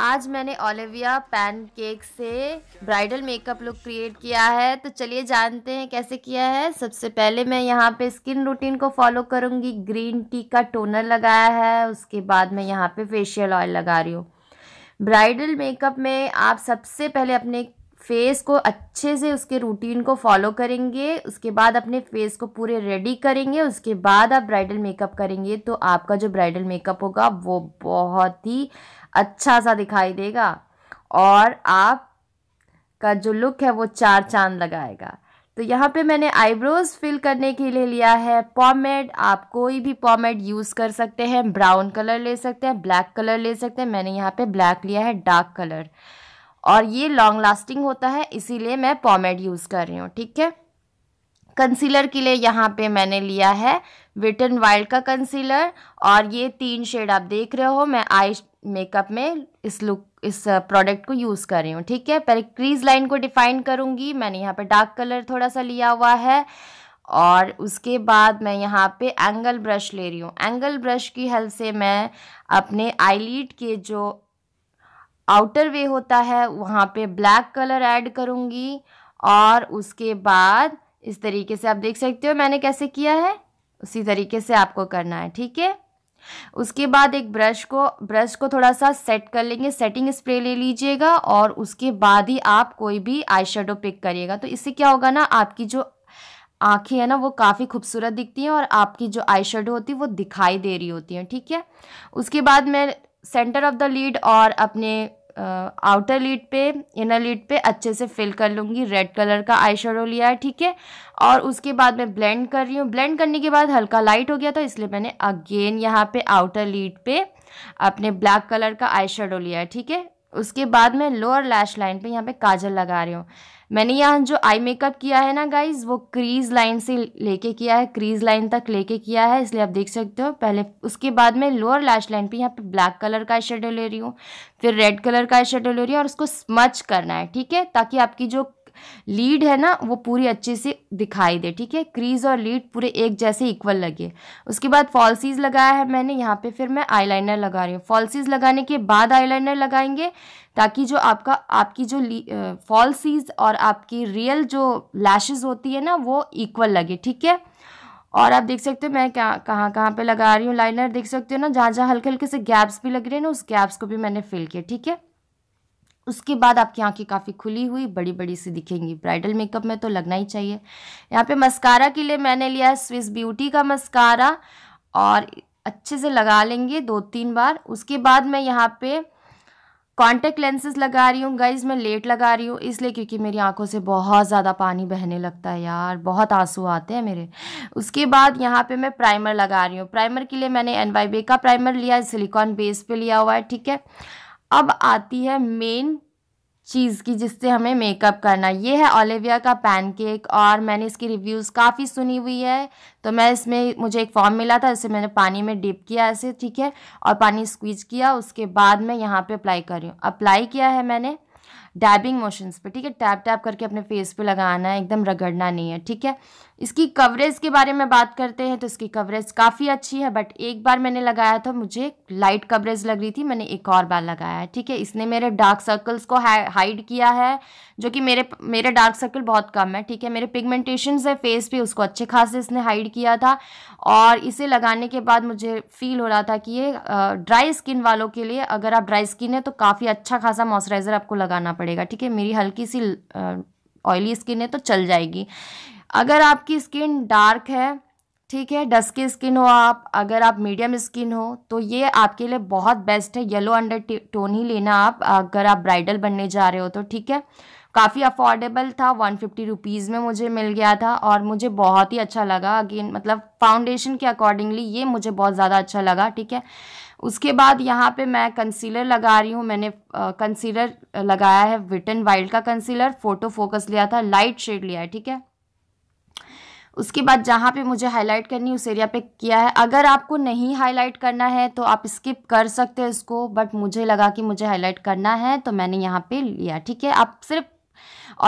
आज मैंने Olivia pancake से ब्राइडल मेकअप लुक क्रिएट किया है तो चलिए जानते हैं कैसे किया है सबसे पहले मैं यहाँ पे स्किन रूटीन को फॉलो करूँगी ग्रीन टी का टोनर लगाया है उसके बाद मैं यहाँ पे फेशियल ऑयल लगा रही हूँ ब्राइडल मेकअप में आप सबसे पहले अपने फेस को अच्छे से उसके रूटीन को फॉलो करेंगे उसके बाद अपने फेस को पूरे रेडी करेंगे उसके बाद आप ब्राइडल मेकअप करेंगे तो आपका जो ब्राइडल मेकअप होगा वो बहुत ही अच्छा सा दिखाई देगा और आप का जो लुक है वो चार चांद लगाएगा तो यहाँ पे मैंने आईब्रोज फिल करने के लिए लिया है पॉमेड आप कोई भी पॉमेड यूज़ कर सकते हैं ब्राउन कलर ले सकते हैं ब्लैक कलर ले सकते हैं मैंने यहाँ पे ब्लैक लिया है डार्क कलर और ये लॉन्ग लास्टिंग होता है इसीलिए मैं पॉमेड यूज़ कर रही हूँ ठीक है कंसीलर के लिए यहाँ पे मैंने लिया है विटन वाइल्ड का कंसीलर और ये तीन शेड आप देख रहे हो मैं आई मेकअप में इस लुक इस प्रोडक्ट uh, को यूज़ कर रही हूँ ठीक है पहले क्रीज लाइन को डिफाइन करूँगी मैंने यहाँ पे डार्क कलर थोड़ा सा लिया हुआ है और उसके बाद मैं यहाँ पे एंगल ब्रश ले रही हूँ एंगल ब्रश की हेल्प से मैं अपने आईलिड के जो आउटर वे होता है वहाँ पे ब्लैक कलर ऐड करूँगी और उसके बाद इस तरीके से आप देख सकते हो मैंने कैसे किया है उसी तरीके से आपको करना है ठीक है उसके बाद एक ब्रश को ब्रश को थोड़ा सा सेट कर लेंगे सेटिंग स्प्रे ले लीजिएगा और उसके बाद ही आप कोई भी आई शेडो पिक करिएगा तो इससे क्या होगा ना आपकी जो आँखें है ना वो काफ़ी खूबसूरत दिखती हैं और आपकी जो आई शेडो होती है वो दिखाई दे रही होती हैं ठीक है उसके बाद मैं सेंटर ऑफ द लीड और अपने आउटर लीड पे इनर लीड पे अच्छे से फिल कर लूँगी रेड कलर का आई लिया है ठीक है और उसके बाद मैं ब्लेंड कर रही हूँ ब्लेंड करने के बाद हल्का लाइट हो गया था तो इसलिए मैंने अगेन यहाँ पे आउटर लीड पे अपने ब्लैक कलर का आई लिया है ठीक है उसके बाद मैं लोअर लैश लाइन पे यहाँ पे काजल लगा रही हूँ मैंने यहाँ जो आई मेकअप किया है ना गाइज वो क्रीज लाइन से लेके किया है क्रीज लाइन तक लेके किया है इसलिए आप देख सकते हो पहले उसके बाद में लोअर लैश लाइन पे यहाँ पे ब्लैक कलर का शेडो ले रही हूँ फिर रेड कलर का शेडो ले रही हूँ और उसको स्मच करना है ठीक है ताकि आपकी जो लीड है ना वो पूरी अच्छे से दिखाई दे ठीक है क्रीज और लीड पूरे एक जैसे इक्वल लगे उसके बाद फॉल्सीज लगाया है मैंने यहाँ पे फिर मैं आईलाइनर लगा रही हूँ फॉल्सीज लगाने के बाद आईलाइनर लगाएंगे ताकि जो आपका आपकी जो फॉल्सीज और आपकी रियल जो लैशेज होती है ना वो इक्वल लगे ठीक है और आप देख सकते हो मैं क्या कहाँ कहाँ पे लगा रही हूँ लाइनर देख सकते हो ना जहाँ जहाँ हल्के हल्के से गैप्स भी लग रहे हैं ना उस गैप्स को भी मैंने फिल किया ठीक है उसके बाद आपकी आंखें काफ़ी खुली हुई बड़ी बड़ी सी दिखेंगी ब्राइडल मेकअप में तो लगना ही चाहिए यहाँ पे मस्कारा के लिए मैंने लिया है स्विस ब्यूटी का मस्कारा और अच्छे से लगा लेंगे दो तीन बार उसके बाद मैं यहाँ पे कॉन्टेक्ट लेंसेज लगा रही हूँ गाइज मैं लेट लगा रही हूँ इसलिए क्योंकि मेरी आंखों से बहुत ज़्यादा पानी बहने लगता है यार बहुत आंसू आते हैं मेरे उसके बाद यहाँ पे मैं प्राइमर लगा रही हूँ प्राइमर के लिए मैंने एन का प्राइमर लिया है सिलिकॉन बेस पे लिया हुआ है ठीक है अब आती है मेन चीज़ की जिससे हमें मेकअप करना ये है ओलिविया का पैनकेक और मैंने इसकी रिव्यूज़ काफ़ी सुनी हुई है तो मैं इसमें मुझे एक फॉर्म मिला था इसे मैंने पानी में डिप किया ऐसे ठीक है और पानी स्क्वीज किया उसके बाद मैं यहाँ पे अप्लाई कर रही हूँ अप्लाई किया है मैंने डैबिंग मोशंस पे ठीक है टैप टैप करके अपने फेस पे लगाना है एकदम रगड़ना नहीं है ठीक है इसकी कवरेज के बारे में बात करते हैं तो इसकी कवरेज काफ़ी अच्छी है बट एक बार मैंने लगाया था मुझे लाइट कवरेज लग रही थी मैंने एक और बार लगाया है ठीक है इसने मेरे डार्क सर्कल्स को हाइड किया है जो कि मेरे मेरे डार्क सर्कल बहुत कम है ठीक है मेरे पिगमेंटेशन है फेस पे उसको अच्छे खासे इसने हाइड किया था और इसे लगाने के बाद मुझे फील हो रहा था कि ये ड्राई स्किन वालों के लिए अगर आप ड्राई स्किन है तो काफ़ी अच्छा खासा मॉइस्चराइज़र आपको लगाना पड़ेगा पड़ेगा ठीक है मेरी हल्की सी ऑयली स्किन है तो चल जाएगी अगर आपकी स्किन डार्क है ठीक है डस्की स्किन हो आप अगर आप मीडियम स्किन हो तो ये आपके लिए बहुत बेस्ट है येलो अंडर टोन ही लेना आप अगर आप ब्राइडल बनने जा रहे हो तो ठीक है काफ़ी अफोर्डेबल था वन फिफ्टी रुपीज़ में मुझे मिल गया था और मुझे बहुत ही अच्छा लगा अगेन मतलब फाउंडेशन के अकॉर्डिंगली ये मुझे बहुत ज़्यादा अच्छा लगा ठीक है उसके बाद यहाँ पे मैं कंसीलर लगा रही हूँ मैंने कंसीलर लगाया है विटन वाइल्ड का कंसीलर फोटो फोकस लिया था लाइट शेड लिया है ठीक है उसके बाद जहाँ पे मुझे हाईलाइट करनी उस एरिया पे किया है अगर आपको नहीं हाईलाइट करना है तो आप स्किप कर सकते हो इसको बट मुझे लगा कि मुझे हाईलाइट करना है तो मैंने यहाँ पे लिया ठीक है आप सिर्फ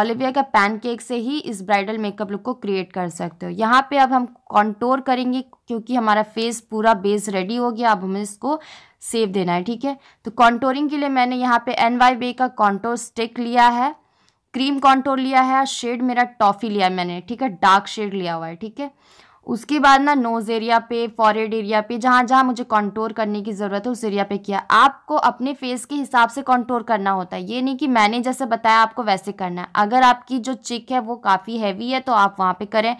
ओलिविया का पैनकेक से ही इस ब्राइडल मेकअप लुक को क्रिएट कर सकते हो यहाँ पे अब हम कॉन्टोर करेंगे क्योंकि हमारा फेस पूरा बेस रेडी हो गया अब हमें इसको सेव देना है ठीक है तो कॉन्टोरिंग के लिए मैंने यहाँ पे एन वाई बे का कॉन्टोर स्टिक लिया है क्रीम कॉन्टोर लिया है शेड मेरा टॉफ़ी लिया मैंने ठीक है डार्क शेड लिया हुआ है ठीक है उसके बाद ना नोज़ एरिया पे फॉरेड एरिया पे जहाँ जहाँ मुझे कॉन्टोर करने की ज़रूरत है उस एरिया पे किया आपको अपने फेस के हिसाब से कॉन्टोर करना होता है ये नहीं कि मैंने जैसे बताया आपको वैसे करना है अगर आपकी जो चिक है वो काफ़ी हैवी है तो आप वहाँ पे करें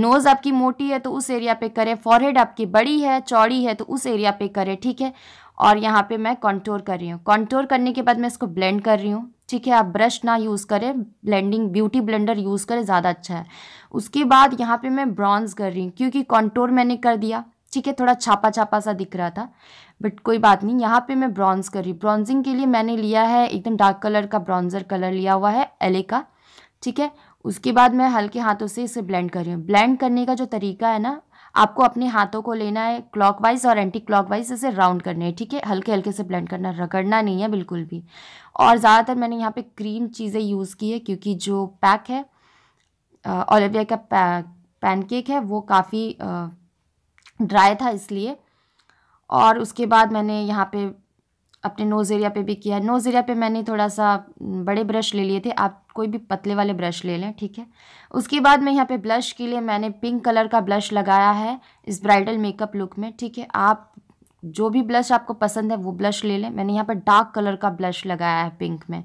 नोज़ आपकी मोटी है तो उस एरिया पर करें फॉरहेड आपकी बड़ी है चौड़ी है तो उस एरिया पर करें ठीक है और यहाँ पर मैं कॉन्टोर कर रही हूँ कॉन्टोर करने के बाद मैं इसको ब्लेंड कर रही हूँ ठीक है आप ब्रश ना यूज़ करें ब्लेंडिंग ब्यूटी ब्लेंडर यूज़ करें ज़्यादा अच्छा है उसके बाद यहाँ पे मैं ब्रॉन्ज कर रही हूँ क्योंकि कॉन्टोर मैंने कर दिया ठीक है थोड़ा छापा छापा सा दिख रहा था बट कोई बात नहीं यहाँ पे मैं ब्रॉन्ज कर रही हूँ ब्रॉन्जिंग के लिए मैंने लिया है एकदम डार्क कलर का ब्रॉन्जर कलर लिया हुआ है एले का ठीक है उसके बाद मैं हल्के हाथों से इसे ब्लेंड कर रही हूँ ब्लेंड करने का जो तरीका है ना आपको अपने हाथों को लेना है क्लॉकवाइज और एंटी क्लॉकवाइज इसे राउंड करना है ठीक है हल्के हल्के से ब्लेंड करना रगड़ना नहीं है बिल्कुल भी और ज़्यादातर मैंने यहाँ पे क्रीम चीज़ें यूज़ की है क्योंकि जो पैक है ओलिविया का पैनकेक है वो काफ़ी ड्राई था इसलिए और उसके बाद मैंने यहाँ पे अपने नोज़ एरिया पे भी किया नोज़ एरिया पे मैंने थोड़ा सा बड़े ब्रश ले लिए थे आप कोई भी पतले वाले ब्रश ले लें ठीक है उसके बाद मैं यहाँ पे ब्लश के लिए मैंने पिंक कलर का ब्लश लगाया है इस ब्राइडल मेकअप लुक में ठीक है आप जो भी ब्लश आपको पसंद है वो ब्लश ले लें मैंने यहाँ पर डार्क कलर का ब्लश लगाया है पिंक में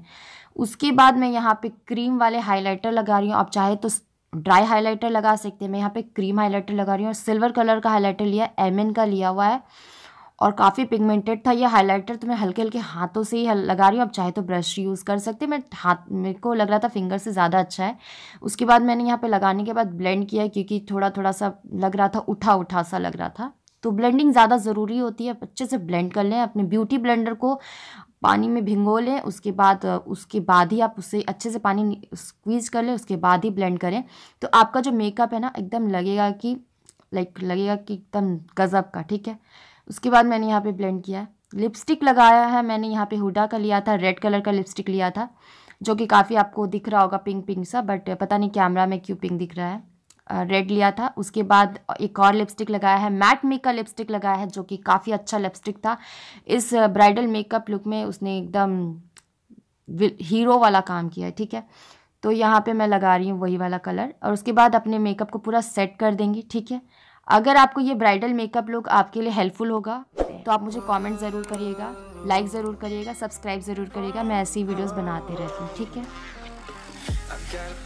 उसके बाद मैं यहाँ पे क्रीम वाले हाइलाइटर लगा रही हूँ आप चाहे तो ड्राई हाइलाइटर लगा सकते हैं मैं यहाँ पे क्रीम हाइलाइटर लगा रही हूँ और सिल्वर कलर का हाइलाइटर लिया एम का लिया हुआ है और काफ़ी पिगमेंटेड था ये हाइलाइटर तो मैं हल्के हल्के हाथों से ही लगा रही हूँ आप चाहे तो ब्रश यूज़ कर सकते मैं हाथ मेरे को लग रहा था फिंगर से ज़्यादा अच्छा है उसके बाद मैंने यहाँ पे लगाने के बाद ब्लेंड किया क्योंकि थोड़ा थोड़ा सा लग रहा था उठा उठा सा लग रहा था तो ब्लेंडिंग ज़्यादा ज़रूरी होती है अच्छे से ब्लेंड कर लें अपने ब्यूटी ब्लेंडर को पानी में भिंगो लें उसके बाद उसके बाद ही आप उसे अच्छे से पानी स्क्वीज़ कर लें उसके बाद ही ब्लेंड करें तो आपका जो मेकअप है ना एकदम लगेगा कि लाइक लगेगा कि एकदम गज़ब का ठीक है उसके बाद मैंने यहाँ पे ब्लेंड किया है लिपस्टिक लगाया है मैंने यहाँ पे हुडा का लिया था रेड कलर का लिपस्टिक लिया था जो कि काफ़ी आपको दिख रहा होगा पिंक पिंक सा बट पता नहीं कैमरा में क्यों पिंक दिख रहा है रेड लिया था उसके बाद एक और लिपस्टिक लगाया है मैट मेक का लिपस्टिक लगाया है जो कि काफ़ी अच्छा लिपस्टिक था इस ब्राइडल मेकअप लुक में उसने एकदम हीरो वाला काम किया है ठीक है तो यहाँ पे मैं लगा रही हूँ वही वाला कलर और उसके बाद अपने मेकअप को पूरा सेट कर देंगी ठीक है अगर आपको ये ब्राइडल मेकअप लुक आपके लिए हेल्पफुल होगा तो आप मुझे कमेंट ज़रूर करिएगा लाइक ज़रूर करिएगा सब्सक्राइब ज़रूर करिएगा मैं ऐसी वीडियोस बनाते रहती हूँ ठीक है